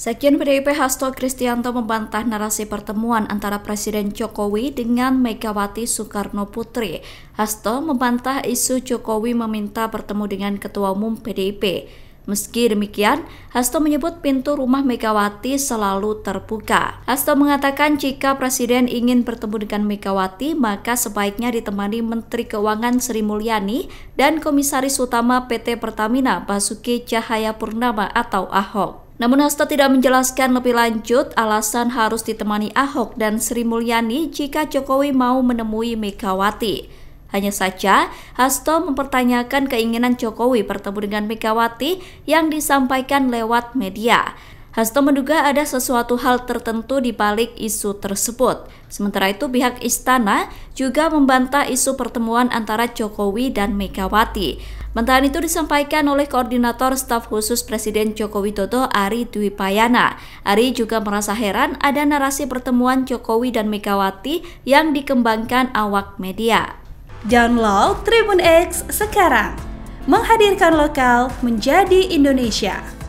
Sekjen PDIP Hasto Kristianto membantah narasi pertemuan antara Presiden Jokowi dengan Megawati Soekarno Putri. Hasto membantah isu Jokowi meminta bertemu dengan Ketua Umum PDIP. Meski demikian, Hasto menyebut pintu rumah Megawati selalu terbuka. Hasto mengatakan jika Presiden ingin bertemu dengan Megawati, maka sebaiknya ditemani Menteri Keuangan Sri Mulyani dan Komisaris Utama PT Pertamina Basuki Cahaya Purnama atau Ahok. Namun Hasto tidak menjelaskan lebih lanjut alasan harus ditemani Ahok dan Sri Mulyani jika Jokowi mau menemui Megawati. Hanya saja, Hasto mempertanyakan keinginan Jokowi bertemu dengan Megawati yang disampaikan lewat media. Hasto menduga ada sesuatu hal tertentu di balik isu tersebut. Sementara itu, pihak istana juga membantah isu pertemuan antara Jokowi dan Megawati. Mentahan itu disampaikan oleh Koordinator Staf Khusus Presiden Joko Widodo Ari Dwi Payana. Ari juga merasa heran ada narasi pertemuan Jokowi dan Megawati yang dikembangkan awak media. Download Tribun X sekarang, menghadirkan lokal menjadi Indonesia.